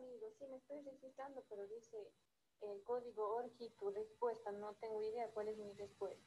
amigo, sí, me estoy registrando, pero dice el eh, código ORGI, tu respuesta, no tengo idea cuál es mi respuesta.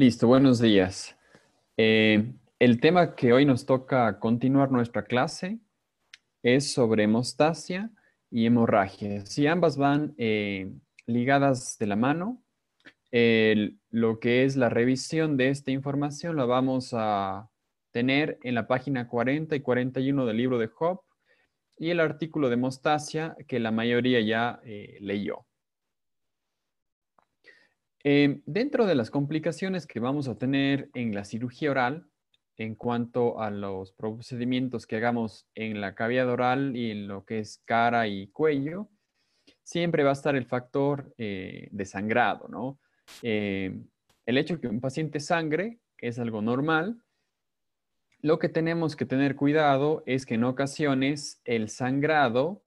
Listo, buenos días. Eh, el tema que hoy nos toca continuar nuestra clase es sobre hemostasia y hemorragia. Si ambas van eh, ligadas de la mano, lo que es la revisión de esta información la vamos a tener en la página 40 y 41 del libro de Job y el artículo de hemostasia que la mayoría ya eh, leyó. Eh, dentro de las complicaciones que vamos a tener en la cirugía oral, en cuanto a los procedimientos que hagamos en la cavidad oral y en lo que es cara y cuello, siempre va a estar el factor eh, de sangrado, ¿no? Eh, el hecho que un paciente sangre es algo normal. Lo que tenemos que tener cuidado es que en ocasiones el sangrado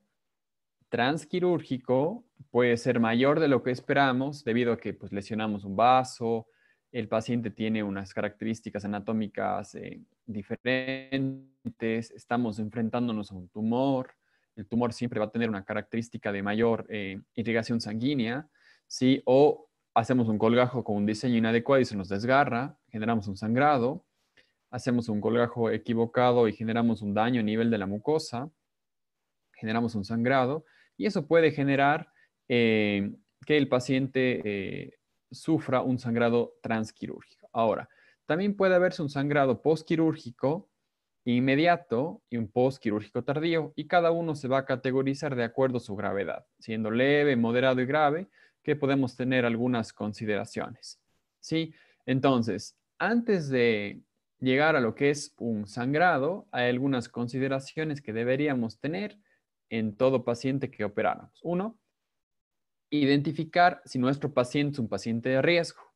transquirúrgico puede ser mayor de lo que esperamos debido a que pues, lesionamos un vaso, el paciente tiene unas características anatómicas eh, diferentes, estamos enfrentándonos a un tumor, el tumor siempre va a tener una característica de mayor eh, irrigación sanguínea, ¿sí? o hacemos un colgajo con un diseño inadecuado y se nos desgarra, generamos un sangrado, hacemos un colgajo equivocado y generamos un daño a nivel de la mucosa, generamos un sangrado, y eso puede generar eh, que el paciente eh, sufra un sangrado transquirúrgico. Ahora, también puede haberse un sangrado posquirúrgico inmediato y un posquirúrgico tardío, y cada uno se va a categorizar de acuerdo a su gravedad, siendo leve, moderado y grave, que podemos tener algunas consideraciones. ¿Sí? Entonces, antes de llegar a lo que es un sangrado, hay algunas consideraciones que deberíamos tener en todo paciente que operamos. Uno, identificar si nuestro paciente es un paciente de riesgo.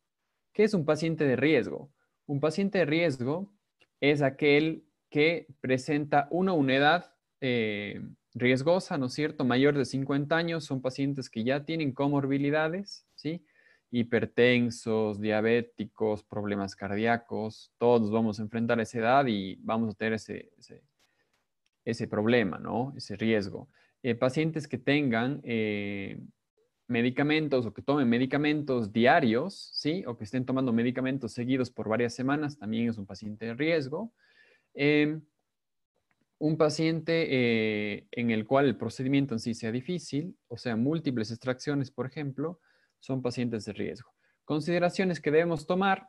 ¿Qué es un paciente de riesgo? Un paciente de riesgo es aquel que presenta una, unidad eh, riesgosa, ¿no es cierto? Mayor de 50 años, son pacientes que ya tienen comorbilidades, ¿sí? Hipertensos, diabéticos, problemas cardíacos, todos vamos a enfrentar esa edad y vamos a tener ese, ese, problema, ¿no? Ese riesgo. Eh, pacientes que tengan eh, medicamentos o que tomen medicamentos diarios, ¿sí? O que estén tomando medicamentos seguidos por varias semanas, también es un paciente de riesgo. Em, un paciente eh, en el cual el procedimiento en sí sea difícil, o sea, múltiples extracciones, por ejemplo, son pacientes de riesgo. Consideraciones que debemos tomar,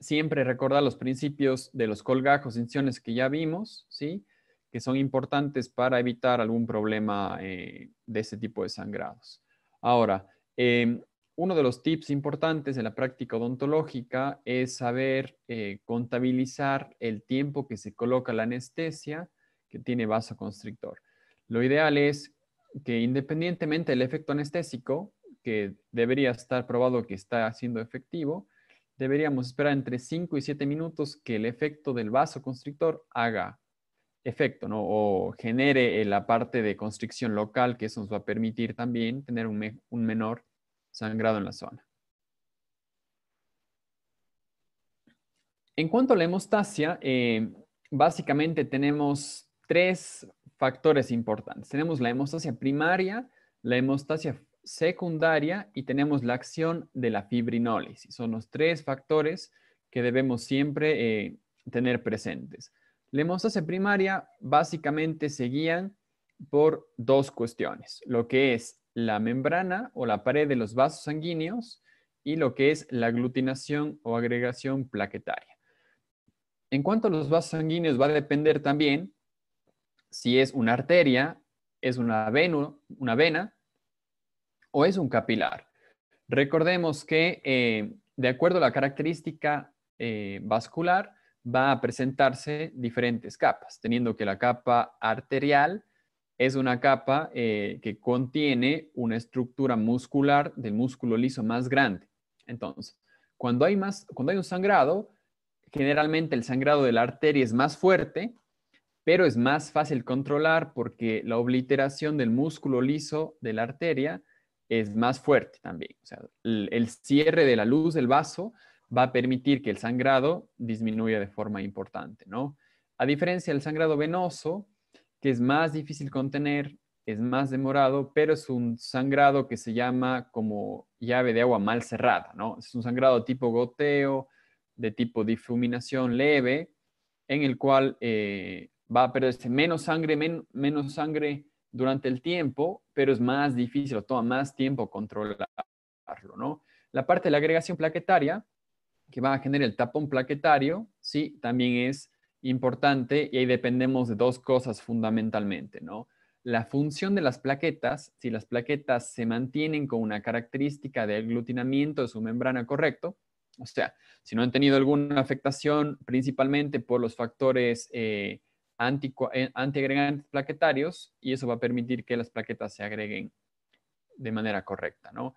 siempre recordar los principios de los colgajos, incisiones que ya vimos, ¿sí? Que son importantes para evitar algún problema eh, de ese tipo de sangrados. Ahora, em, uno de los tips importantes en la práctica odontológica es saber eh, contabilizar el tiempo que se coloca la anestesia que tiene vasoconstrictor. Lo ideal es que independientemente del efecto anestésico, que debería estar probado que está siendo efectivo, deberíamos esperar entre 5 y 7 minutos que el efecto del vasoconstrictor haga efecto, O genere eh, la parte de constricción local, que eso nos va a permitir también tener un, menor sangrado en la zona. En cuanto a la hemostasia, eh, básicamente tenemos tres factores importantes. Tenemos la hemostasia primaria, la hemostasia secundaria y tenemos la acción de la fibrinólisis. Son los tres factores que debemos siempre eh, tener presentes. La hemostase primaria básicamente se guían por dos cuestiones, lo que es la membrana o la pared de los vasos sanguíneos y lo que es la aglutinación o agregación plaquetaria. En cuanto a los vasos sanguíneos, va a depender también si es una arteria, es una, vena o es un capilar. Recordemos que eh, de acuerdo a la característica eh, vascular, va a presentarse diferentes capas, teniendo que la capa arterial es una capa eh, que contiene una estructura muscular del músculo liso más grande. Entonces, cuando hay, más, cuando hay un sangrado, generalmente el sangrado de la arteria es más fuerte, pero es más fácil controlar porque la obliteración del músculo liso de la arteria es más fuerte también. O sea, el cierre de la luz del vaso va a permitir que el sangrado disminuya de forma importante, ¿no? A diferencia del sangrado venoso, que es más difícil contener, es más demorado, pero es un sangrado que se llama como llave de agua mal cerrada, ¿no? Es un sangrado tipo goteo, de tipo difuminación leve, en el cual eh, va a perderse menos sangre, menos sangre durante el tiempo, pero es más difícil, o toma más tiempo controlarlo, ¿no? La parte de la agregación plaquetaria que va a generar el tapón plaquetario, ¿sí? También es importante y ahí dependemos de dos cosas fundamentalmente, ¿no? La función de las plaquetas, si las plaquetas se mantienen con una característica de aglutinamiento de su membrana correcto, o sea, si no han tenido alguna afectación principalmente por los factores eh, eh, antiagregantes plaquetarios, y eso va a permitir que las plaquetas se agreguen de manera correcta, ¿no?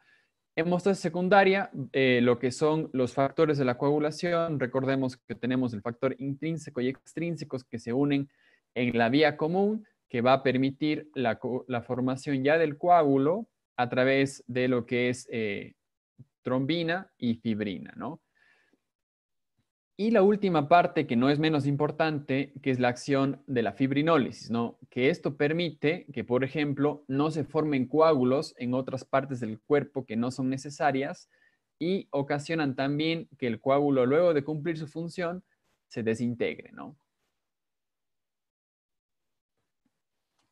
En de secundaria eh, lo que son los factores de la coagulación. Recordemos que tenemos el factor intrínseco y extrínsecos que se unen en la vía común, que va a permitir la, formación ya del coágulo a través de lo que es eh, trombina y fibrina, ¿no? Y la última parte, que no es menos importante, que es la acción de la fibrinólisis, ¿no? Que esto permite que, por ejemplo, no se formen coágulos en otras partes del cuerpo que no son necesarias y ocasionan también que el coágulo, luego de cumplir su función, se desintegre, ¿no?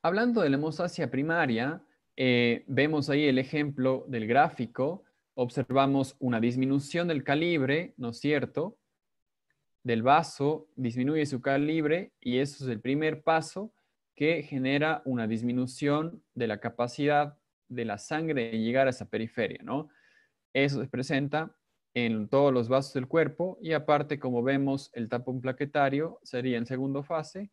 Hablando de la hemostasia primaria, eh, vemos ahí el ejemplo del gráfico, observamos una disminución del calibre, ¿no es cierto?, del vaso disminuye su calibre y eso es el primer paso que genera una disminución de la capacidad de la sangre de llegar a esa periferia, ¿no? Eso se presenta en todos los vasos del cuerpo y aparte, como vemos, el tapón plaquetario sería en segunda fase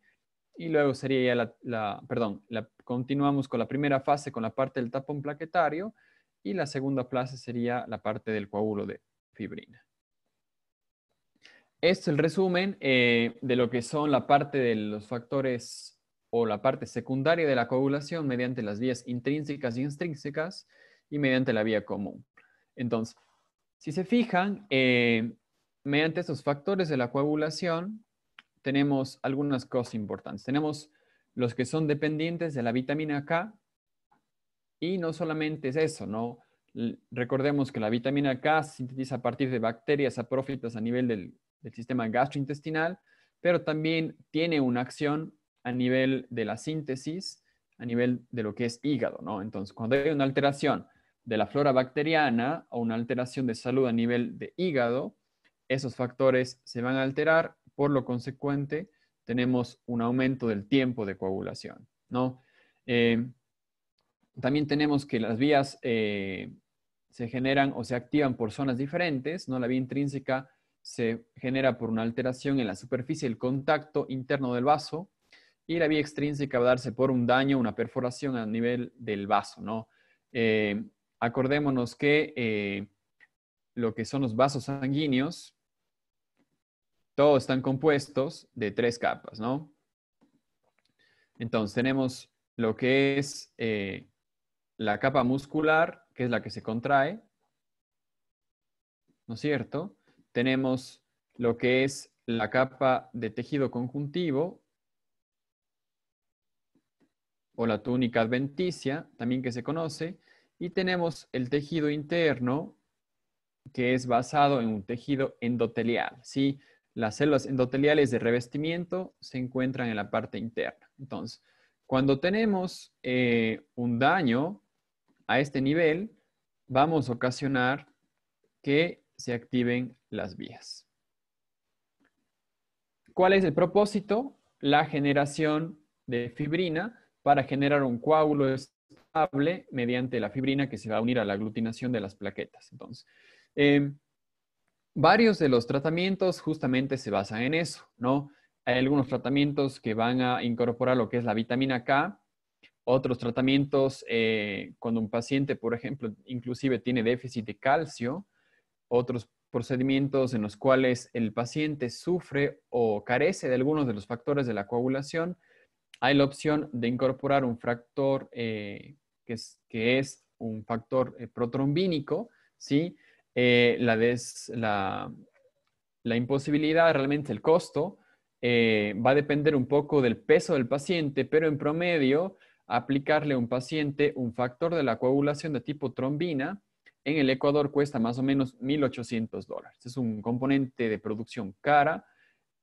y luego sería ya la, perdón, continuamos con la primera fase con la parte del tapón plaquetario y la segunda fase sería la parte del coágulo de fibrina. Este es el resumen eh, de lo que son la parte de los factores o la parte secundaria de la coagulación mediante las vías intrínsecas y extrínsecas y mediante la vía común. Entonces, si se fijan, eh, mediante estos factores de la coagulación tenemos algunas cosas importantes. Tenemos los que son dependientes de la vitamina K y no solamente es eso, ¿no? Recordemos que la vitamina K se sintetiza a partir de bacterias apófitas a nivel del del sistema gastrointestinal, pero también tiene una acción a nivel de la síntesis, a nivel de lo que es hígado, ¿no? Entonces, cuando hay una alteración de la flora bacteriana o una alteración de salud a nivel de hígado, esos factores se van a alterar, por lo consecuente, tenemos un aumento del tiempo de coagulación, ¿no? Eh, también tenemos que las vías eh, se generan o se activan por zonas diferentes, ¿no? La vía intrínseca se genera por una alteración en la superficie del contacto interno del vaso y la vía extrínseca va a darse por un daño, una perforación a nivel del vaso, ¿no? Eh, acordémonos que eh, lo que son los vasos sanguíneos, todos están compuestos de tres capas, ¿no? Entonces tenemos lo que es eh, la capa muscular, que es la que se contrae, ¿no es cierto? tenemos lo que es la capa de tejido conjuntivo o la túnica adventicia, también que se conoce, y tenemos el tejido interno que es basado en un tejido endotelial. Las células endoteliales de revestimiento se encuentran en la parte interna. Entonces, cuando tenemos eh, un daño a este nivel, vamos a ocasionar que se activen las vías. ¿Cuál es el propósito? La generación de fibrina para generar un coágulo estable mediante la fibrina que se va a unir a la aglutinación de las plaquetas. Entonces, em, varios de los tratamientos justamente se basan en eso, ¿no? Hay algunos tratamientos que van a incorporar lo que es la vitamina K, otros tratamientos, eh, cuando un paciente, por ejemplo, inclusive tiene déficit de calcio, otros procedimientos en los cuales el paciente sufre o carece de algunos de los factores de la coagulación, hay la opción de incorporar un factor eh, que, es, un factor eh, protrombínico, ¿sí? Eh, la, imposibilidad, realmente el costo, va a depender un poco del peso del paciente, pero en promedio, aplicarle a un paciente un factor de la coagulación de tipo trombina en el Ecuador cuesta más o menos 1.800 dólares. Es un componente de producción cara,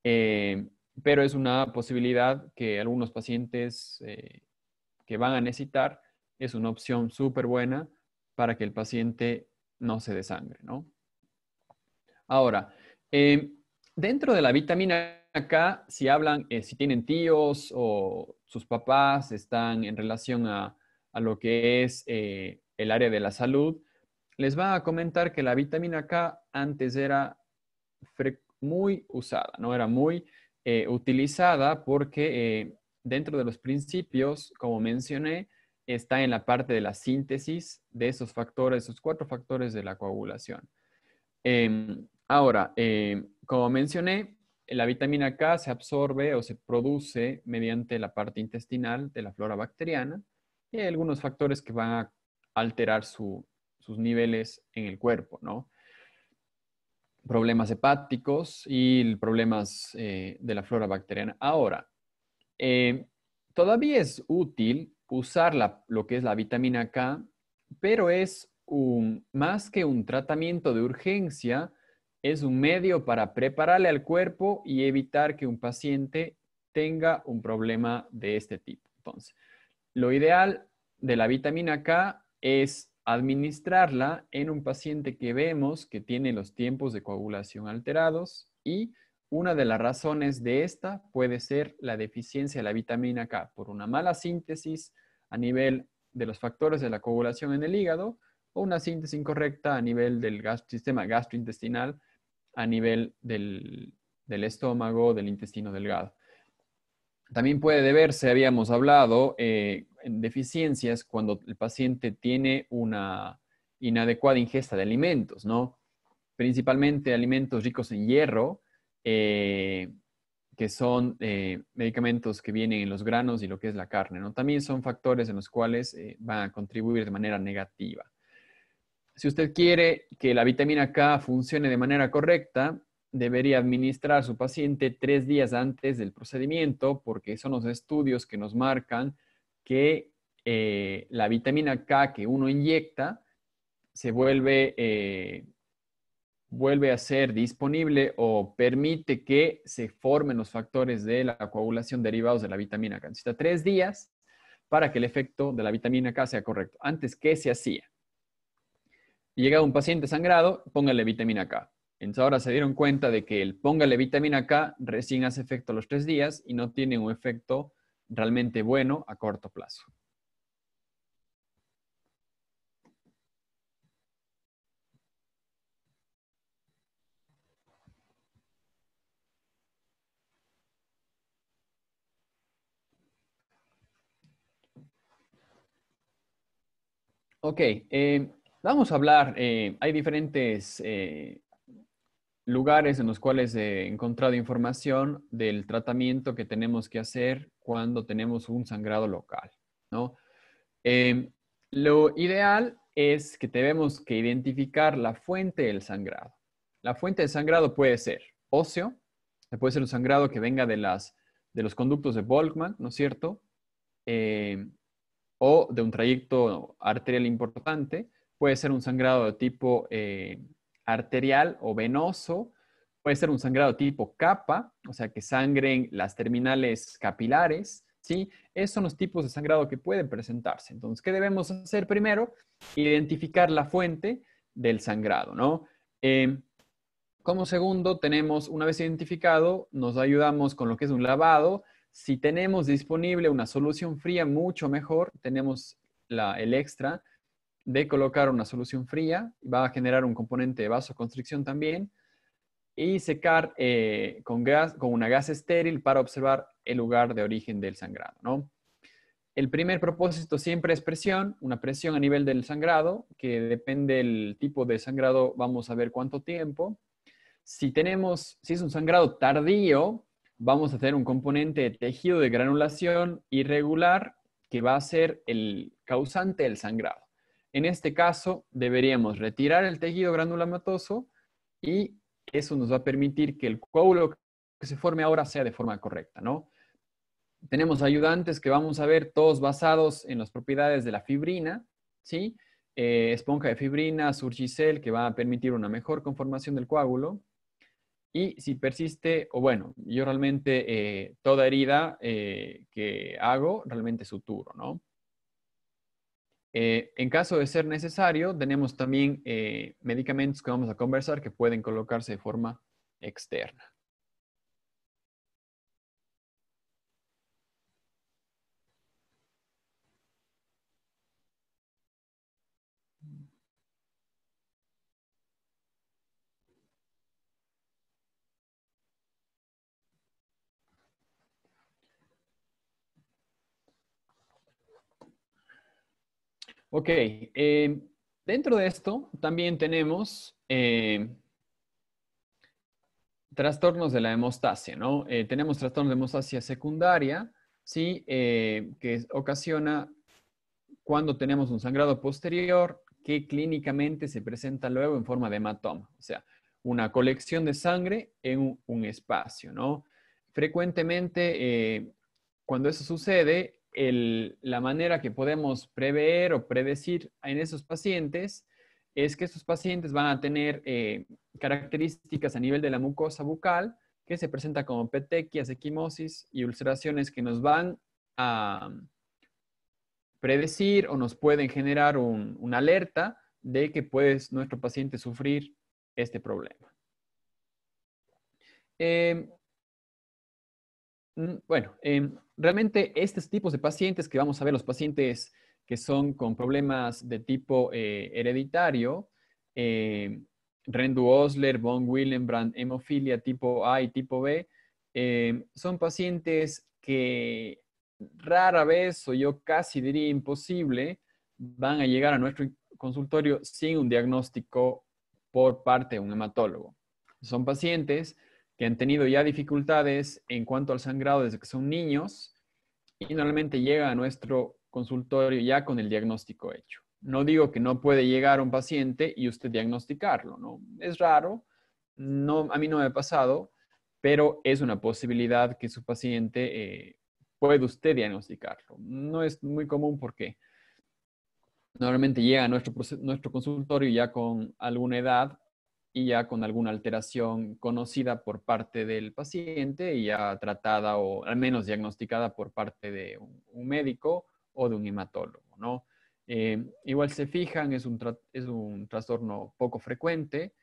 eh, pero es una posibilidad que algunos pacientes eh, que van a necesitar es una opción súper buena para que el paciente no se desangre, ¿no? Ahora, eh, dentro de la vitamina K, si hablan, si tienen tíos o sus papás están en relación a lo que es el área de la salud, les va a comentar que la vitamina K antes era muy usada, no era muy eh, utilizada porque eh, dentro de los principios, como mencioné, está en la parte de la síntesis de esos factores, esos cuatro factores de la coagulación. Em, ahora, em, como mencioné, la vitamina K se absorbe o se produce mediante la parte intestinal de la flora bacteriana y hay algunos factores que van a alterar su, sus niveles en el cuerpo, ¿no? Problemas hepáticos y problemas eh, de la flora bacteriana. Ahora, eh, todavía es útil usar lo que es la vitamina K, pero es un, más que un tratamiento de urgencia, es un medio para prepararle al cuerpo y evitar que un paciente tenga un problema de este tipo. Entonces, lo ideal de la vitamina K es administrarla en un paciente que vemos que tiene los tiempos de coagulación alterados y una de las razones de esta puede ser la deficiencia de la vitamina K por una mala síntesis a nivel de los factores de la coagulación en el hígado o una síntesis incorrecta a nivel del sistema gastrointestinal, a nivel del, del estómago, del intestino delgado. También puede deberse, habíamos hablado, eh, deficiencias cuando el paciente tiene una inadecuada ingesta de alimentos, ¿no? Principalmente alimentos ricos en hierro, eh, que son eh, medicamentos que vienen en los granos y lo que es la carne, ¿no? También son factores en los cuales va eh, van a contribuir de manera negativa. Si usted quiere que la vitamina K funcione de manera correcta, debería administrar a su paciente tres días antes del procedimiento, porque son los estudios que nos marcan que eh, la vitamina K que uno inyecta se vuelve, eh, vuelve a ser disponible o permite que se formen los factores de la coagulación derivados de la vitamina K. Necesita tres días para que el efecto de la vitamina K sea correcto. Antes, ¿qué se hacía? Llega un paciente sangrado, póngale vitamina K. Entonces ahora se dieron cuenta de que el póngale vitamina K recién hace efecto a los tres días y no tiene un efecto realmente bueno a corto plazo. Ok, eh, vamos a hablar, eh, hay diferentes eh, lugares en los cuales he encontrado información del tratamiento que tenemos que hacer cuando tenemos un sangrado local, ¿no? Em, lo ideal es que tenemos que identificar la fuente del sangrado. La fuente del sangrado puede ser óseo, puede ser un sangrado que venga de, las, de los conductos de Volkmann, ¿no es cierto? Em, o de un trayecto arterial importante, puede ser un sangrado de tipo eh, arterial o venoso, puede ser un sangrado tipo capa, o sea, que sangren las terminales capilares, ¿sí? Esos son los tipos de sangrado que pueden presentarse. Entonces, ¿qué debemos hacer primero? Identificar la fuente del sangrado, ¿no? Em, como segundo, tenemos, una vez identificado, nos ayudamos con lo que es un lavado. Si tenemos disponible una solución fría, mucho mejor, tenemos la, el extra de colocar una solución fría, va a generar un componente de vasoconstricción también, y secar eh, con, gas, con una gas estéril para observar el lugar de origen del sangrado. El primer propósito siempre es presión, una presión a nivel del sangrado, que depende del tipo de sangrado, vamos a ver cuánto tiempo. Si tenemos, si es un sangrado tardío, vamos a tener un componente de tejido de granulación irregular que va a ser el causante del sangrado. En este caso, deberíamos retirar el tejido granulomatoso y eso nos va a permitir que el coágulo que se forme ahora sea de forma correcta, ¿no? Tenemos ayudantes que vamos a ver todos basados en las propiedades de la fibrina, ¿sí? Eh, esponja de fibrina, surgicel, que va a permitir una mejor conformación del coágulo. Y si persiste, o bueno, yo realmente eh, toda herida eh, que hago, realmente suturo, ¿no? Eh, en caso de ser necesario, tenemos también eh, medicamentos que vamos a conversar que pueden colocarse de forma externa. Ok, eh, dentro de esto también tenemos eh, trastornos de la hemostasia, ¿no? Eh, tenemos trastornos de hemostasia secundaria, ¿sí? que ocasiona cuando tenemos un sangrado posterior que clínicamente se presenta luego en forma de hematoma, o sea, una colección de sangre en un, un espacio, ¿no? Frecuentemente, cuando eso sucede, la manera que podemos prever o predecir en esos pacientes es que estos pacientes van a tener eh, características a nivel de la mucosa bucal que se presenta como petequias, equimosis y ulceraciones que nos van a um, predecir o nos pueden generar una alerta de que puede nuestro paciente sufrir este problema. Em, mm, bueno, em, realmente estos tipos de pacientes que vamos a ver, los pacientes que son con problemas de tipo eh, hereditario, eh, Rendu Osler, von Willenbrand, hemofilia tipo A y tipo B, eh, son pacientes que rara vez, o yo casi diría imposible, van a llegar a nuestro consultorio sin un diagnóstico por parte de un hematólogo. Son pacientes han tenido ya dificultades en cuanto al sangrado desde que son niños y normalmente llega a nuestro consultorio ya con el diagnóstico hecho. No digo que no puede llegar un paciente y usted diagnosticarlo, ¿no? Es raro, no, a mí no me ha pasado, pero es una posibilidad que su paciente eh, puede usted diagnosticarlo. No es muy común porque normalmente llega a nuestro, nuestro consultorio ya con alguna edad y ya con alguna alteración conocida por parte del paciente y ya tratada o al menos diagnosticada por parte de un, médico o de un hematólogo, ¿no? Eh, igual se fijan, es un, es un trastorno poco frecuente,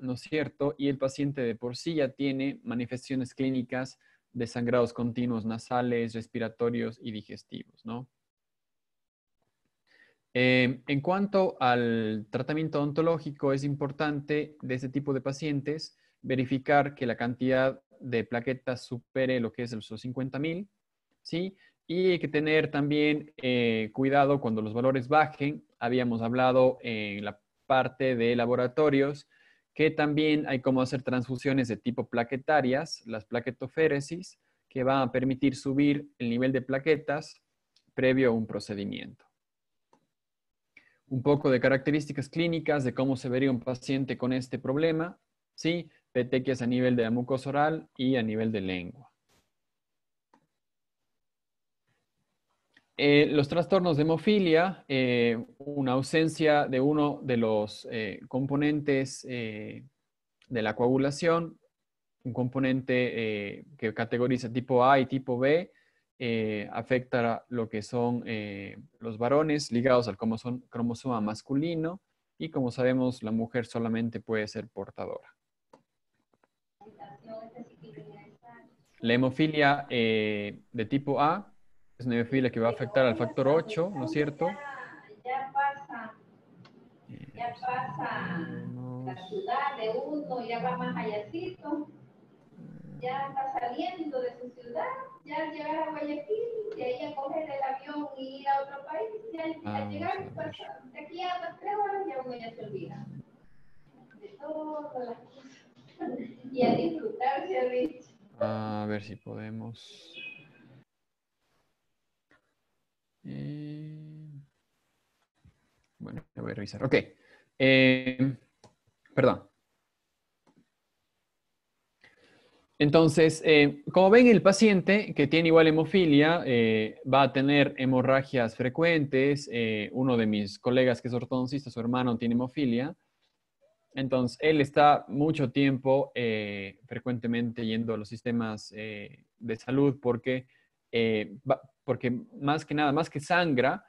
¿no es cierto? Y el paciente de por sí ya tiene manifestaciones clínicas de sangrados continuos nasales, respiratorios y digestivos, ¿no? Em, en cuanto al tratamiento odontológico, es importante de este tipo de pacientes verificar que la cantidad de plaquetas supere lo que es el 50.000, ¿sí? Y hay que tener también eh, cuidado cuando los valores bajen. Habíamos hablado en la parte de laboratorios que también hay como hacer transfusiones de tipo plaquetarias, las plaquetoféresis, que van a permitir subir el nivel de plaquetas previo a un procedimiento un poco de características clínicas de cómo se vería un paciente con este problema, ¿sí? Petequias a nivel de la mucosa oral y a nivel de lengua. Eh, los trastornos de hemofilia, eh, una ausencia de uno de los eh, componentes de la coagulación, un componente que categoriza tipo A y tipo B, eh, afecta lo que son eh, los varones ligados al cromosoma masculino y como sabemos la mujer solamente puede ser portadora. La hemofilia eh, de tipo A es una hemofilia que va a afectar al factor 8, ¿no es cierto? Ya pasa, ya pasa eh, la de uno, ya va más allácito ya está saliendo de su ciudad, ya al llegar a Guayaquil, de ahí a coger el avión y ir a otro país, Ya al, ah, llegar, pues, de aquí a las tres horas ya voy a se olvida de todas las cosas y a disfrutar, se ha dicho. Ah, a ver si podemos. Eh, bueno, voy a revisar. Ok. Eh, perdón. Entonces, eh, como ven, el paciente que tiene igual hemofilia eh, va a tener hemorragias frecuentes. Eh, uno de mis colegas que es ortodoncista, su hermano tiene hemofilia. Entonces, él está mucho tiempo frecuentemente yendo a los sistemas de salud porque, porque más que nada, más que sangra,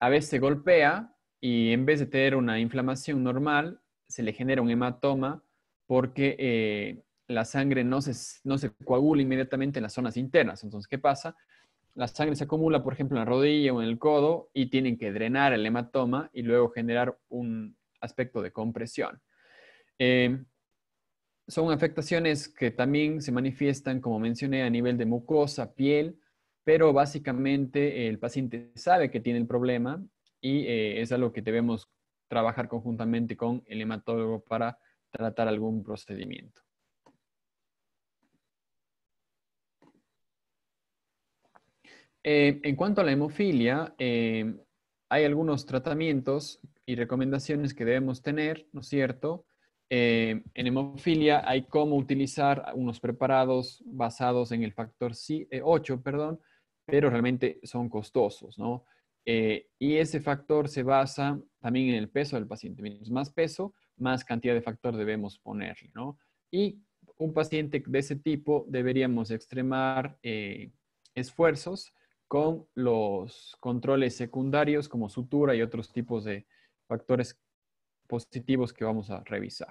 a veces se golpea y en vez de tener una inflamación normal, se le genera un hematoma porque la sangre no se, coagula inmediatamente en las zonas internas. Entonces, ¿qué pasa? La sangre se acumula, por ejemplo, en la rodilla o en el codo y tienen que drenar el hematoma y luego generar un aspecto de compresión. Eh, son afectaciones que también se manifiestan, como mencioné, a nivel de mucosa, piel, pero básicamente el paciente sabe que tiene el problema y eh, es algo que debemos trabajar conjuntamente con el hematólogo para tratar algún procedimiento. Eh, en cuanto a la hemofilia, eh, hay algunos tratamientos y recomendaciones que debemos tener, ¿no es cierto? Eh, en hemofilia hay cómo utilizar unos preparados basados en el factor 8, perdón, pero realmente son costosos, ¿no? y ese factor se basa también en el peso del paciente. más peso, más cantidad de factor debemos ponerle, ¿no? Y un paciente de ese tipo deberíamos extremar esfuerzos con los controles secundarios como sutura y otros tipos de factores positivos que vamos a revisar.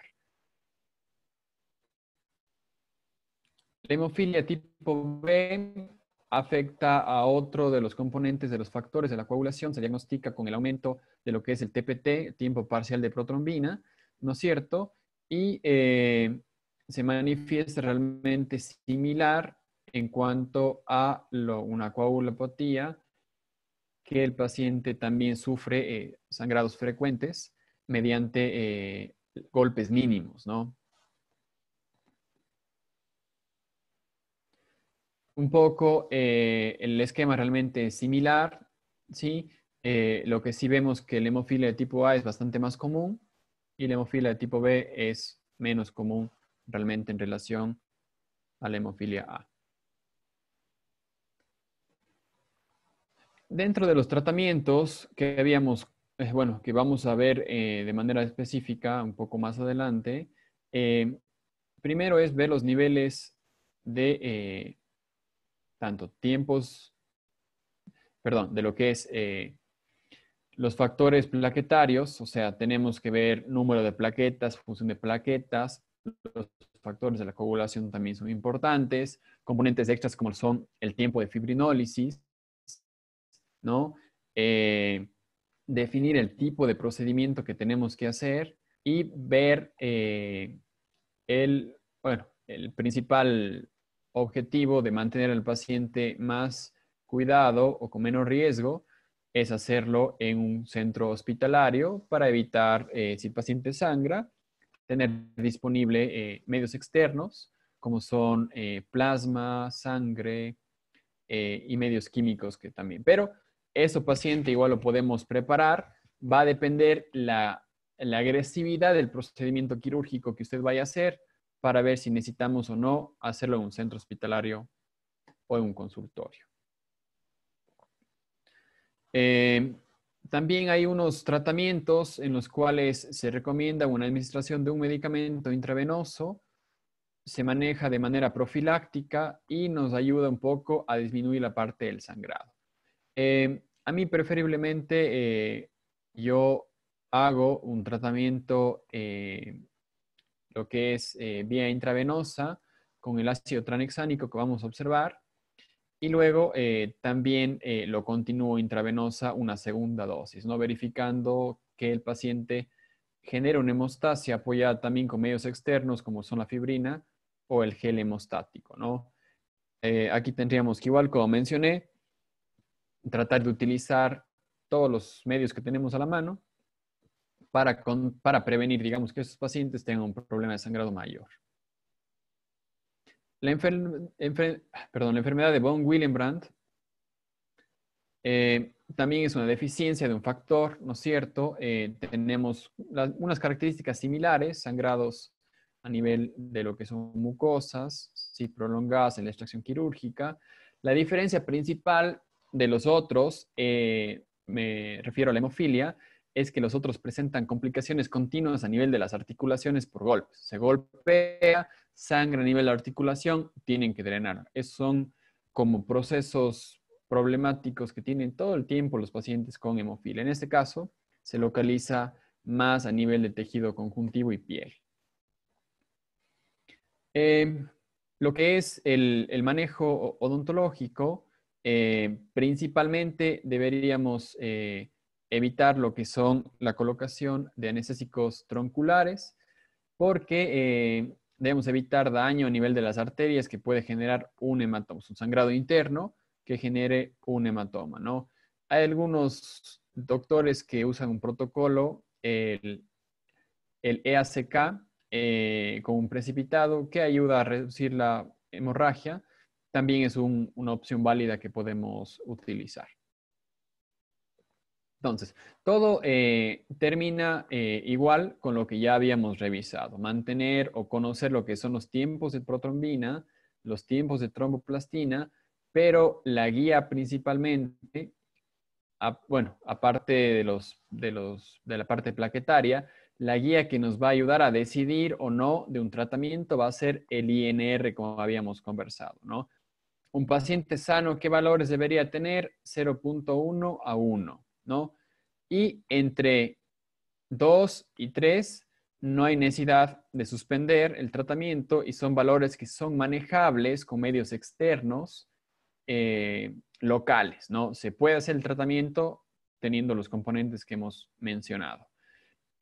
La hemofilia tipo B afecta a otro de los componentes de los factores de la coagulación, se diagnostica con el aumento de lo que es el TPT, tiempo parcial de protrombina, ¿no es cierto? Y eh, se manifiesta realmente similar en cuanto a una coagulopatía, que el paciente también sufre eh, sangrados frecuentes mediante eh, golpes mínimos, Un poco eh, el esquema realmente similar, ¿sí? lo que sí vemos que la hemofilia de tipo A es bastante más común y la hemofilia de tipo B es menos común realmente en relación a la hemofilia A. Dentro de los tratamientos que habíamos, eh, bueno, que vamos a ver eh, de manera específica un poco más adelante, eh, primero es ver los niveles de tanto tiempos, perdón, de lo que es los factores plaquetarios, o sea, tenemos que ver número de plaquetas, función de plaquetas, los factores de la coagulación también son importantes, componentes extras como son el tiempo de fibrinólisis, ¿no? Eh, definir el tipo de procedimiento que tenemos que hacer y ver eh, el, bueno, el principal objetivo de mantener al paciente más cuidado o con menos riesgo es hacerlo en un centro hospitalario para evitar, eh, si el paciente sangra, tener disponible medios externos como son plasma, sangre y medios químicos que también. Pero eso paciente igual lo podemos preparar. Va a depender la, agresividad del procedimiento quirúrgico que usted vaya a hacer para ver si necesitamos o no hacerlo en un centro hospitalario o en un consultorio. Eh, también hay unos tratamientos en los cuales se recomienda una administración de un medicamento intravenoso, se maneja de manera profiláctica y nos ayuda un poco a disminuir la parte del sangrado. Eh, a mí preferiblemente eh, yo hago un tratamiento, eh, lo que es vía intravenosa, con el ácido tranexánico que vamos a observar, y luego también lo continúo intravenosa una segunda dosis, ¿no? verificando que el paciente genera una hemostasia apoyada también con medios externos como son la fibrina o el gel hemostático. ¿no? aquí tendríamos que igual, como mencioné, tratar de utilizar todos los medios que tenemos a la mano para, prevenir, digamos, que esos pacientes tengan un problema de sangrado mayor. La, la enfermedad de von Willebrand eh, también es una deficiencia de un factor, ¿no es cierto? Eh, tenemos unas características similares, sangrados a nivel de lo que son mucosas, si prolongadas en la extracción quirúrgica. La diferencia principal de los otros, eh, me refiero a la hemofilia, es que los otros presentan complicaciones continuas a nivel de las articulaciones por golpes. Se golpea, sangre a nivel de la articulación, tienen que drenar. Esos son como procesos problemáticos que tienen todo el tiempo los pacientes con hemofilia. En este caso, se localiza más a nivel de tejido conjuntivo y piel. Eh, lo que es el manejo odontológico eh, principalmente deberíamos eh, evitar lo que son la colocación de anestésicos tronculares porque eh, debemos evitar daño a nivel de las arterias que puede generar un hematoma, un sangrado interno que genere un hematoma, Hay algunos doctores que usan un protocolo, el, el EACK, con un precipitado que ayuda a reducir la hemorragia, también es una opción válida que podemos utilizar. Entonces, todo eh, termina eh, igual con lo que ya habíamos revisado. Mantener o conocer lo que son los tiempos de protrombina, los tiempos de tromboplastina, pero la guía principalmente, bueno, aparte de, los, de la parte plaquetaria, la guía que nos va a ayudar a decidir o no de un tratamiento va a ser el INR, como habíamos conversado, ¿no? Un paciente sano, ¿qué valores debería tener? 0.1 a 1, ¿no? Y entre 2 y 3 no hay necesidad de suspender el tratamiento y son valores que son manejables con medios externos eh, locales, ¿no? Se puede hacer el tratamiento teniendo los componentes que hemos mencionado.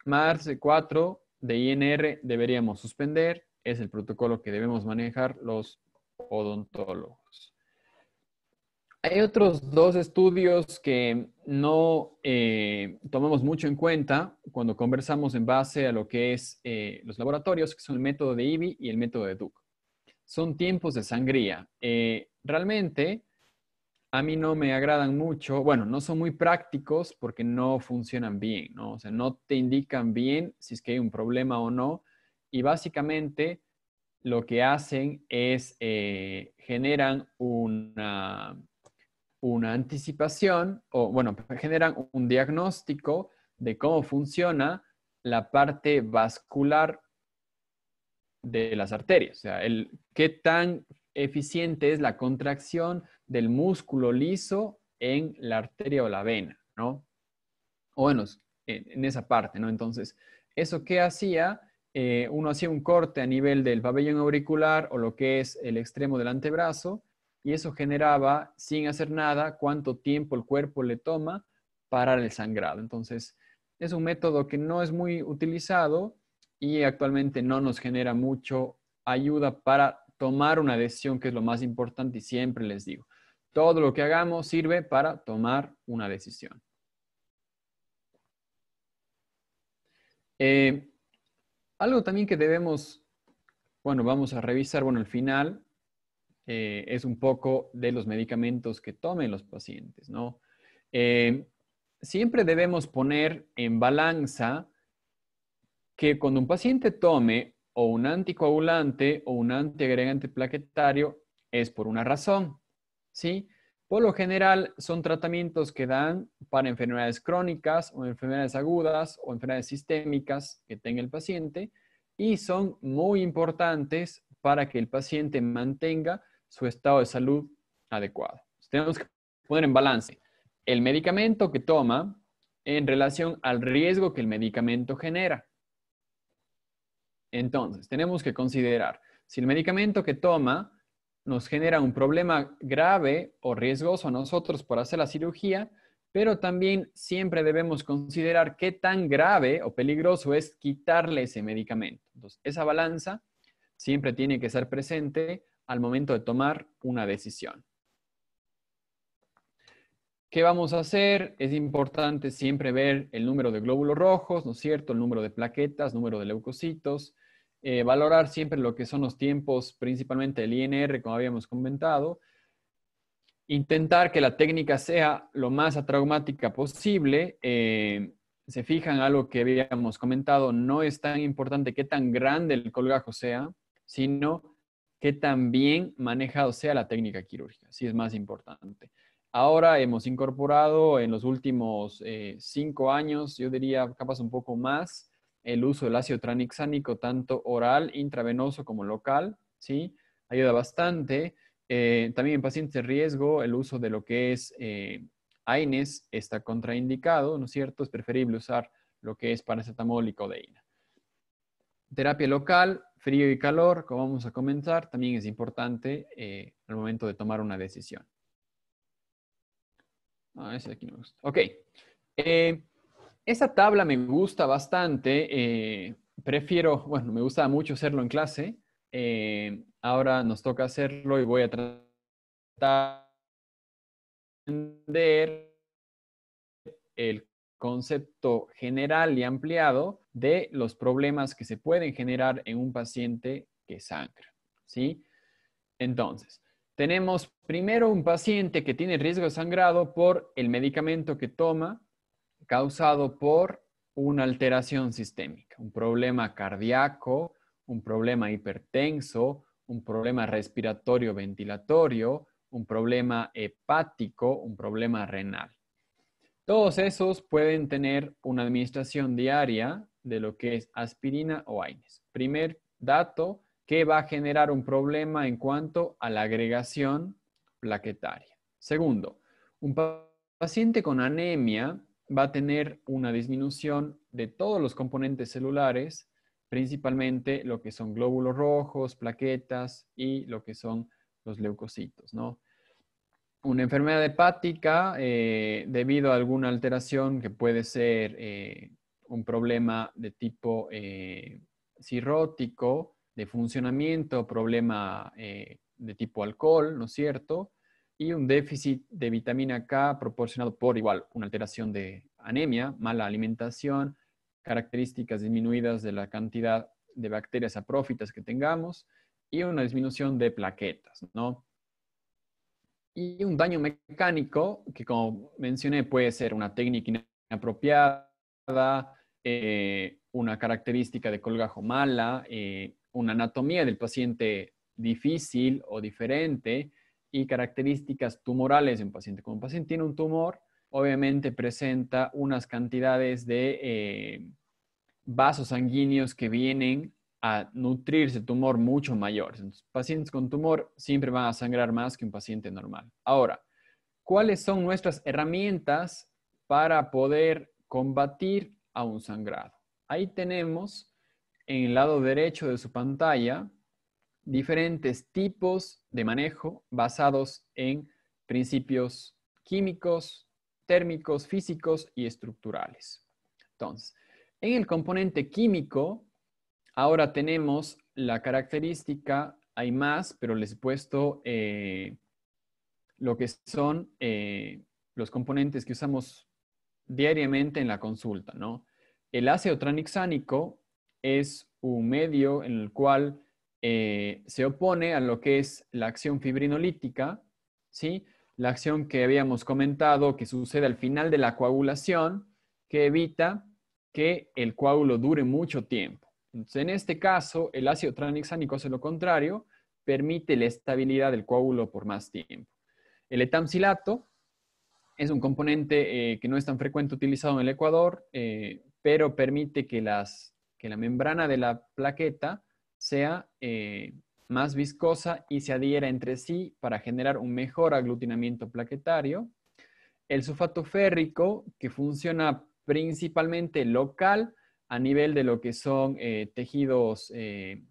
Mars 4 de INR deberíamos suspender, es el protocolo que debemos manejar los odontólogos. Hay otros dos estudios que no eh, tomamos mucho en cuenta cuando conversamos en base a lo que es eh, los laboratorios, que son el método de IBI y el método de Duke. Son tiempos de sangría. Eh, realmente, a mí no me agradan mucho. Bueno, no son muy prácticos porque no funcionan bien, ¿no? O sea, no te indican bien si es que hay un problema o no. Y básicamente lo que hacen es generan una, una anticipación o, bueno, generan un diagnóstico de cómo funciona la parte vascular de las arterias, o sea, el, qué tan eficiente es la contracción del músculo liso en la arteria o la vena, ¿no? O bueno, en esa parte, ¿no? Entonces, ¿eso qué hacía? Eh, uno hacía un corte a nivel del pabellón auricular o lo que es el extremo del antebrazo y eso generaba, sin hacer nada, cuánto tiempo el cuerpo le toma para el sangrado. Entonces, es un método que no es muy utilizado y actualmente no nos genera mucho ayuda para tomar una decisión, que es lo más importante y siempre les digo, todo lo que hagamos sirve para tomar una decisión. Eh, algo también que debemos, bueno, vamos a revisar, bueno, al final, eh, es un poco de los medicamentos que tomen los pacientes, ¿no? Eh, siempre debemos poner en balanza que cuando un paciente tome o un anticoagulante o un antiagregante plaquetario es por una razón, ¿sí? Por lo general son tratamientos que dan para enfermedades crónicas o enfermedades agudas o enfermedades sistémicas que tenga el paciente y son muy importantes para que el paciente mantenga su estado de salud adecuado. Tenemos que poner en balance el medicamento que toma en relación al riesgo que el medicamento genera. Entonces, tenemos que considerar si el medicamento que toma nos genera un problema grave o riesgoso a nosotros por hacer la cirugía, pero también siempre debemos considerar qué tan grave o peligroso es quitarle ese medicamento. Entonces, esa balanza siempre tiene que estar presente al momento de tomar una decisión. ¿Qué vamos a hacer? Es importante siempre ver el número de glóbulos rojos, ¿no es cierto? El número de plaquetas, número de leucocitos. Eh, valorar siempre lo que son los tiempos, principalmente el INR, como habíamos comentado. Intentar que la técnica sea lo más atraumática posible. Eh, se fijan algo que habíamos comentado, no es tan importante qué tan grande el colgajo sea, sino que también manejado sea la técnica quirúrgica, si es más importante. Ahora hemos incorporado en los últimos eh, cinco años, yo diría capaz un poco más, el uso del ácido tranixánico, tanto oral, intravenoso como local, ¿sí? Ayuda bastante. Eh, también en pacientes de riesgo, el uso de lo que es eh, AINES está contraindicado, ¿no es cierto? Es preferible usar lo que es paracetamol y codeína. Terapia local, frío y calor, como vamos a comenzar, también es importante eh, al momento de tomar una decisión. Ah, ese aquí me gusta. Ok. Eh, esa tabla me gusta bastante. Eh, prefiero, bueno, me gusta mucho hacerlo en clase. ahora nos toca hacerlo y voy a tratar de entender el concepto general y ampliado de los problemas que se pueden generar en un paciente que sangra, ¿sí? Entonces, tenemos primero un paciente que tiene riesgo de sangrado por el medicamento que toma causado por una alteración sistémica, un problema cardíaco, un problema hipertenso, un problema respiratorio ventilatorio, un problema hepático, un problema renal. Todos esos pueden tener una administración diaria de lo que es aspirina o AINES. Primer dato que va a generar un problema en cuanto a la agregación plaquetaria. Segundo, un paciente con anemia va a tener una disminución de todos los componentes celulares, principalmente lo que son glóbulos rojos, plaquetas y lo que son los leucocitos, ¿no? una enfermedad hepática eh, debido a alguna alteración que puede ser eh, un problema de tipo eh, cirrótico, de funcionamiento, problema de tipo alcohol, ¿no es cierto? Y un déficit de vitamina K proporcionado por igual una alteración de anemia, mala alimentación, características disminuidas de la cantidad de bacterias aprófitas que tengamos y una disminución de plaquetas, ¿no? Y un daño mecánico, que como mencioné, puede ser una técnica inapropiada, eh, una característica de colgajo mala, eh, una anatomía del paciente difícil o diferente y características tumorales de un paciente. Como un paciente tiene un tumor, obviamente presenta unas cantidades de eh, vasos sanguíneos que vienen a nutrirse tumor mucho mayor. Entonces, pacientes con tumor siempre van a sangrar más que un paciente normal. Ahora, ¿cuáles son nuestras herramientas para poder combatir a un sangrado? Ahí tenemos en el lado derecho de su pantalla diferentes tipos de manejo basados en principios químicos, térmicos, físicos y estructurales. Entonces, en el componente químico Ahora tenemos la característica, hay más, pero les he puesto eh, lo que son eh, los componentes que usamos diariamente en la consulta, ¿no? El ácido tranixánico es un medio en el cual eh, se opone a lo que es la acción fibrinolítica, ¿sí? La acción que habíamos comentado que sucede al final de la coagulación, que evita que el coágulo dure mucho tiempo en este caso, el ácido tranexánico hace lo contrario, permite la estabilidad del coágulo por más tiempo. El etamsilato es un componente eh, que no es tan frecuente utilizado en el Ecuador, eh, pero permite que, la membrana de la plaqueta sea eh, más viscosa y se adhiera entre sí para generar un mejor aglutinamiento plaquetario. El sulfato férrico, que funciona principalmente local, a nivel de lo que son eh, tejidos eh,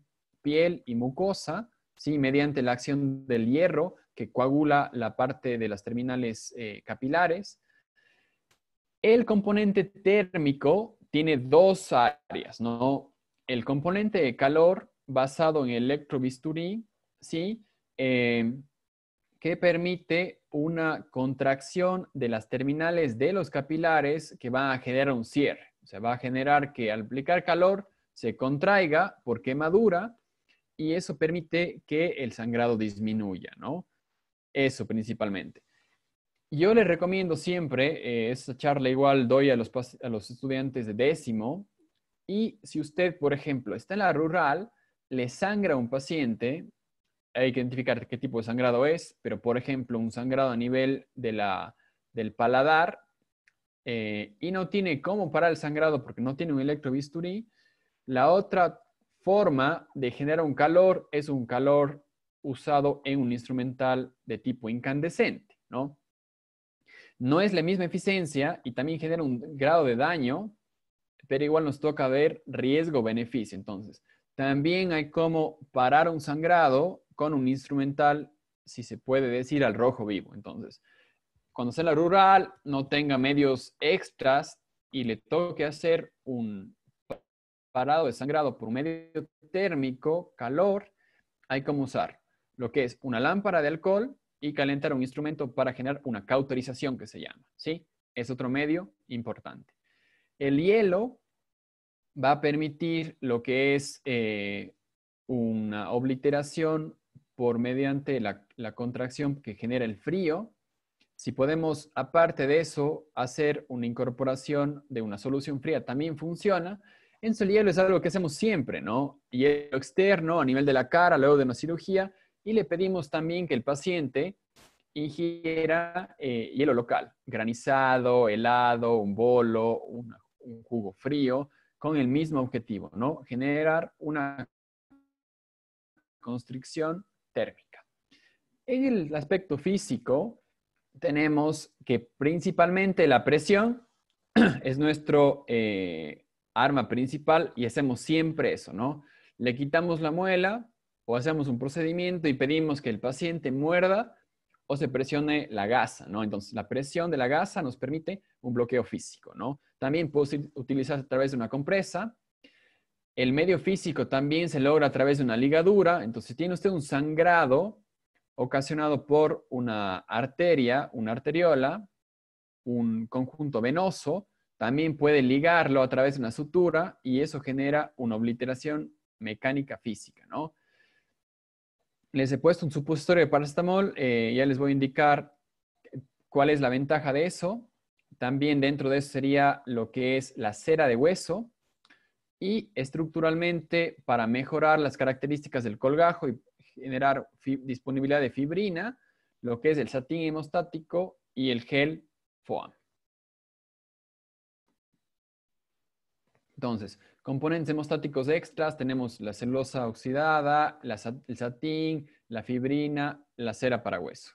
piel y mucosa, ¿sí? mediante la acción del hierro que coagula la parte de las terminales eh, capilares. El componente térmico tiene dos áreas, ¿no? El componente de calor basado en electrobisturí, ¿sí? que permite una contracción de las terminales de los capilares que va a generar un cierre sea, va a generar que al aplicar calor se contraiga porque madura y eso permite que el sangrado disminuya, ¿no? Eso principalmente. Yo les recomiendo siempre, eh, esa charla igual doy a los, estudiantes de décimo, y si usted, por ejemplo, está en la rural, le sangra a un paciente, hay que identificar qué tipo de sangrado es, pero por ejemplo, un sangrado a nivel de la, del paladar eh, y no tiene cómo parar el sangrado porque no tiene un electrobisturí. La otra forma de generar un calor es un calor usado en un instrumental de tipo incandescente, ¿no? No es la misma eficiencia y también genera un grado de daño, pero igual nos toca ver riesgo-beneficio. Entonces, también hay cómo parar un sangrado con un instrumental, si se puede decir, al rojo vivo. Entonces, cuando sea la rural, no tenga medios extras y le toque hacer un parado de sangrado por medio térmico, calor, hay como usar lo que es una lámpara de alcohol y calentar un instrumento para generar una cauterización que se llama, ¿sí? Es otro medio importante. El hielo va a permitir lo que es eh, una obliteración por mediante la, contracción que genera el frío si podemos, aparte de eso, hacer una incorporación de una solución fría, también funciona. En su hielo es algo que hacemos siempre, ¿no? Hielo externo a nivel de la cara, luego de una cirugía, y le pedimos también que el paciente ingiera eh, hielo local, granizado, helado, un bolo, un jugo frío, con el mismo objetivo, ¿no? Generar una constricción térmica. En el aspecto físico, tenemos que principalmente la presión es nuestro eh, arma principal y hacemos siempre eso, ¿no? Le quitamos la muela o hacemos un procedimiento y pedimos que el paciente muerda o se presione la gasa, ¿no? Entonces, la presión de la gasa nos permite un bloqueo físico, ¿no? También puede utilizarse a través de una compresa. El medio físico también se logra a través de una ligadura. Entonces, si tiene usted un sangrado, ocasionado por una arteria, una arteriola, un conjunto venoso, también puede ligarlo a través de una sutura y eso genera una obliteración mecánica física, ¿no? Les he puesto un supositorio de paracetamol, eh, ya les voy a indicar cuál es la ventaja de eso. También dentro de eso sería lo que es la cera de hueso y estructuralmente para mejorar las características del colgajo y generar disponibilidad de fibrina, lo que es el satín hemostático y el gel FOAM. Entonces, componentes hemostáticos extras, tenemos la celulosa oxidada, el satín, la fibrina, la cera para hueso.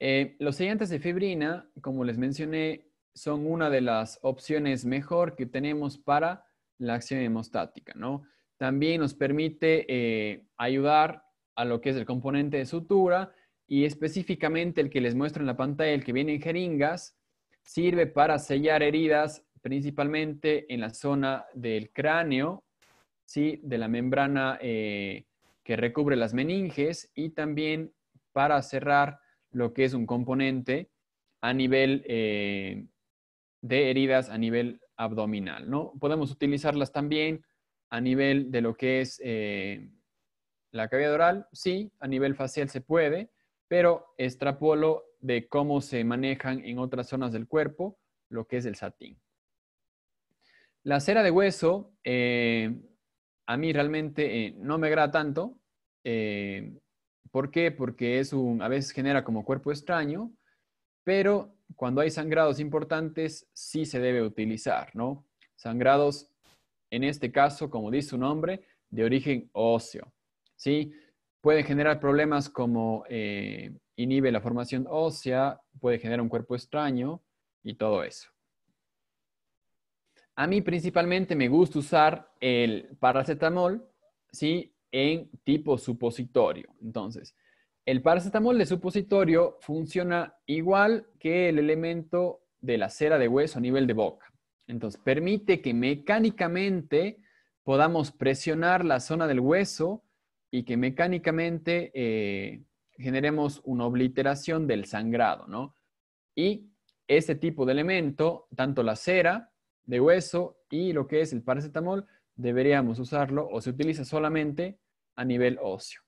Eh, los sellantes de fibrina, como les mencioné, son una de las opciones mejor que tenemos para la acción hemostática, ¿no? También nos permite eh, ayudar a lo que es el componente de sutura y específicamente el que les muestro en la pantalla, el que viene en jeringas, sirve para sellar heridas principalmente en la zona del cráneo, ¿sí? de la membrana eh, que recubre las meninges y también para cerrar lo que es un componente a nivel eh, de heridas a nivel abdominal. ¿no? Podemos utilizarlas también a nivel de lo que es eh, la cavidad oral, sí, a nivel facial se puede, pero extrapolo de cómo se manejan en otras zonas del cuerpo lo que es el satín. La cera de hueso eh, a mí realmente eh, no me agrada tanto. ¿Por qué? Porque es un, a veces genera como cuerpo extraño, pero cuando hay sangrados importantes sí se debe utilizar, ¿no? Sangrados en este caso, como dice su nombre, de origen óseo. ¿sí? Puede generar problemas como eh, inhibe la formación ósea, puede generar un cuerpo extraño y todo eso. A mí principalmente me gusta usar el paracetamol ¿sí? en tipo supositorio. Entonces, el paracetamol de supositorio funciona igual que el elemento de la cera de hueso a nivel de boca. Entonces, permite que mecánicamente podamos presionar la zona del hueso y que mecánicamente eh, generemos una obliteración del sangrado, ¿no? Y ese tipo de elemento, tanto la cera de hueso y lo que es el paracetamol, deberíamos usarlo o se utiliza solamente a nivel óseo.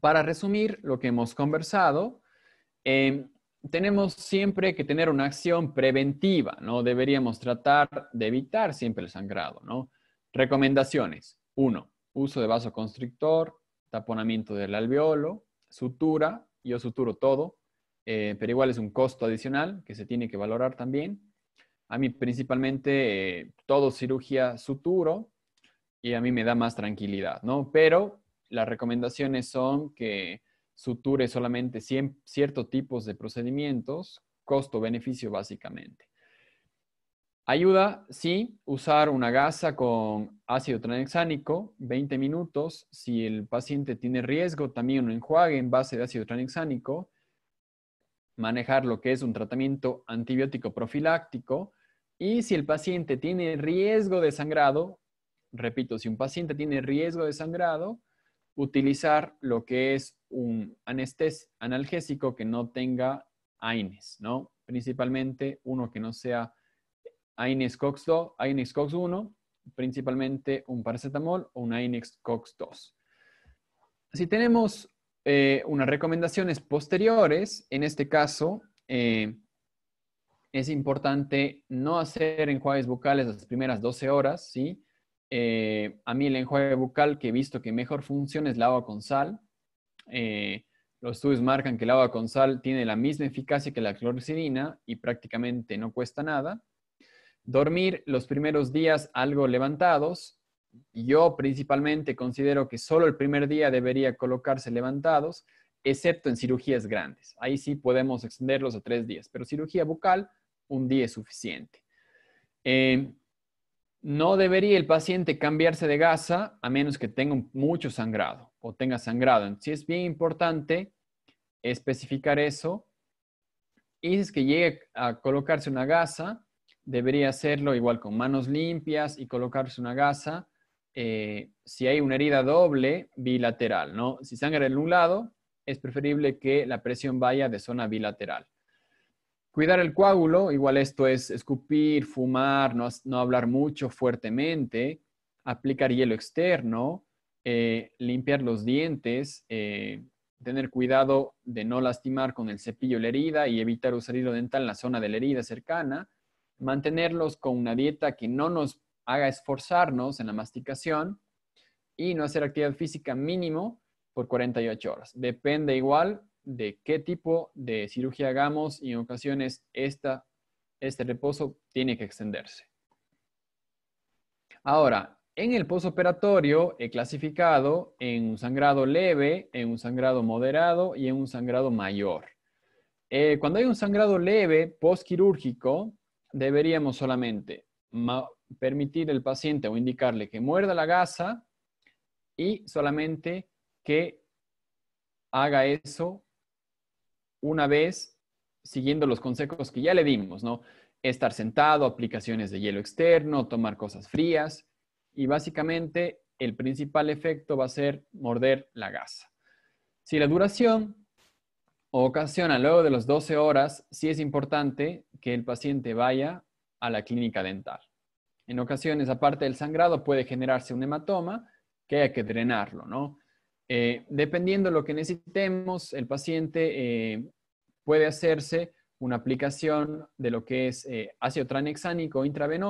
Para resumir lo que hemos conversado, em, tenemos siempre que tener una acción preventiva, ¿no? Deberíamos tratar de evitar siempre el sangrado, ¿no? Recomendaciones. Uno, uso de vasoconstrictor, taponamiento del alveolo, sutura, yo suturo todo, eh, pero igual es un costo adicional que se tiene que valorar también. A mí principalmente eh, todo cirugía suturo y a mí me da más tranquilidad, ¿no? Pero las recomendaciones son que suture solamente ciertos tipos de procedimientos, costo-beneficio básicamente. Ayuda, sí, usar una gasa con ácido tranexánico, 20 minutos. Si el paciente tiene riesgo, también un enjuague en base de ácido tranexánico. Manejar lo que es un tratamiento antibiótico profiláctico. Y si el paciente tiene riesgo de sangrado, repito, si un paciente tiene riesgo de sangrado, utilizar lo que es un analgésico que no tenga AINES, ¿no? Principalmente uno que no sea AINES-COX-2, AINES-COX-1, principalmente un paracetamol o un AINES-COX-2. Si tenemos eh, unas recomendaciones posteriores, en este caso, eh, es importante no hacer enjuagues vocales las primeras 12 horas, ¿sí? Eh, a mí el enjuague bucal que he visto que mejor funciona es la agua con sal. Eh, los estudios marcan que el agua con sal tiene la misma eficacia que la cloricidina y prácticamente no cuesta nada. Dormir los primeros días algo levantados. Yo principalmente considero que solo el primer día debería colocarse levantados, excepto en cirugías grandes. Ahí sí podemos extenderlos a tres días, pero cirugía bucal, un día es suficiente. Eh, no debería el paciente cambiarse de gasa a menos que tenga mucho sangrado o tenga sangrado. Entonces, es bien importante especificar eso. Y si es que llegue a colocarse una gasa, debería hacerlo igual con manos limpias y colocarse una gasa eh, si hay una herida doble bilateral, ¿no? Si sangra en un lado, es preferible que la presión vaya de zona bilateral. Cuidar el coágulo, igual esto es escupir, fumar, no, hablar mucho fuertemente, aplicar hielo externo, eh, limpiar los dientes, eh, tener cuidado de no lastimar con el cepillo la herida y evitar usar hilo dental en la zona de la herida cercana, mantenerlos con una dieta que no nos haga esforzarnos en la masticación y no hacer actividad física mínimo por 48 horas. Depende igual de qué tipo de cirugía hagamos y en ocasiones este reposo tiene que extenderse. Ahora, en el posoperatorio he clasificado en un sangrado leve, en un sangrado moderado y en un sangrado mayor. Eh, cuando hay un sangrado leve postquirúrgico, deberíamos solamente permitir al paciente o indicarle que muerda la gasa y solamente que haga eso una vez siguiendo los consejos que ya le dimos, ¿no? Estar sentado, aplicaciones de hielo externo, tomar cosas frías y básicamente el principal efecto va a ser morder la gasa. Si la duración ocasiona luego de las 12 horas, sí es importante que el paciente vaya a la clínica dental. En ocasiones, aparte del sangrado, puede generarse un hematoma que hay que drenarlo, ¿no? Eh, dependiendo de lo que necesitemos, el paciente eh, puede hacerse una aplicación de lo que es eh, ácido tranexánico intravenoso